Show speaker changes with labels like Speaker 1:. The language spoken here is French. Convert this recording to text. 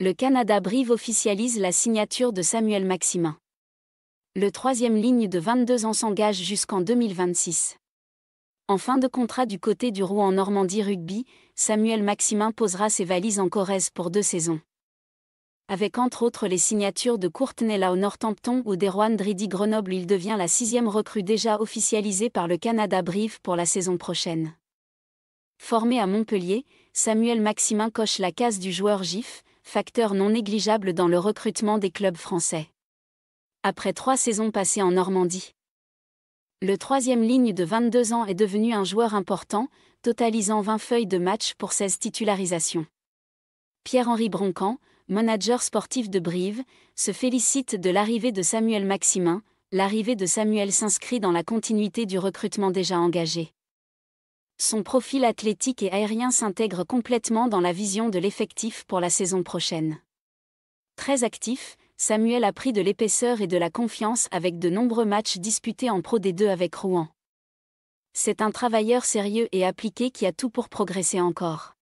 Speaker 1: le Canada Brive officialise la signature de Samuel Maximin. Le troisième ligne de 22 ans s'engage jusqu'en 2026. En fin de contrat du côté du Rouen Normandie Rugby, Samuel Maximin posera ses valises en Corrèze pour deux saisons. Avec entre autres les signatures de Courtenay au Northampton ou d'Erwan Dridi Grenoble, il devient la sixième recrue déjà officialisée par le Canada Brive pour la saison prochaine. Formé à Montpellier, Samuel Maximin coche la case du joueur GIF, facteur non négligeable dans le recrutement des clubs français. Après trois saisons passées en Normandie, le troisième ligne de 22 ans est devenu un joueur important, totalisant 20 feuilles de match pour 16 titularisations. Pierre-Henri Broncan, manager sportif de Brive, se félicite de l'arrivée de Samuel Maximin. L'arrivée de Samuel s'inscrit dans la continuité du recrutement déjà engagé son profil athlétique et aérien s'intègre complètement dans la vision de l'effectif pour la saison prochaine. Très actif, Samuel a pris de l'épaisseur et de la confiance avec de nombreux matchs disputés en Pro des deux avec Rouen. C'est un travailleur sérieux et appliqué qui a tout pour progresser encore.